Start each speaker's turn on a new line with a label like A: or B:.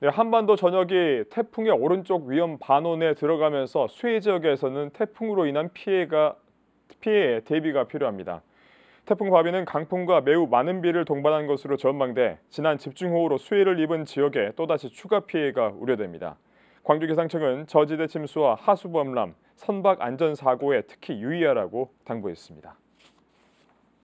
A: 네, 한반도 전역이 태풍의 오른쪽 위험 반원에 들어가면서 수해 지역에서는 태풍으로 인한 피해가 피해 대비가 필요합니다. 태풍 과비는 강풍과 매우 많은 비를 동반한 것으로 전망돼 지난 집중호우로 수해를 입은 지역에 또다시 추가 피해가 우려됩니다. 광주기상청은 저지대 침수와 하수범람, 선박 안전사고에 특히 유의하라고 당부했습니다.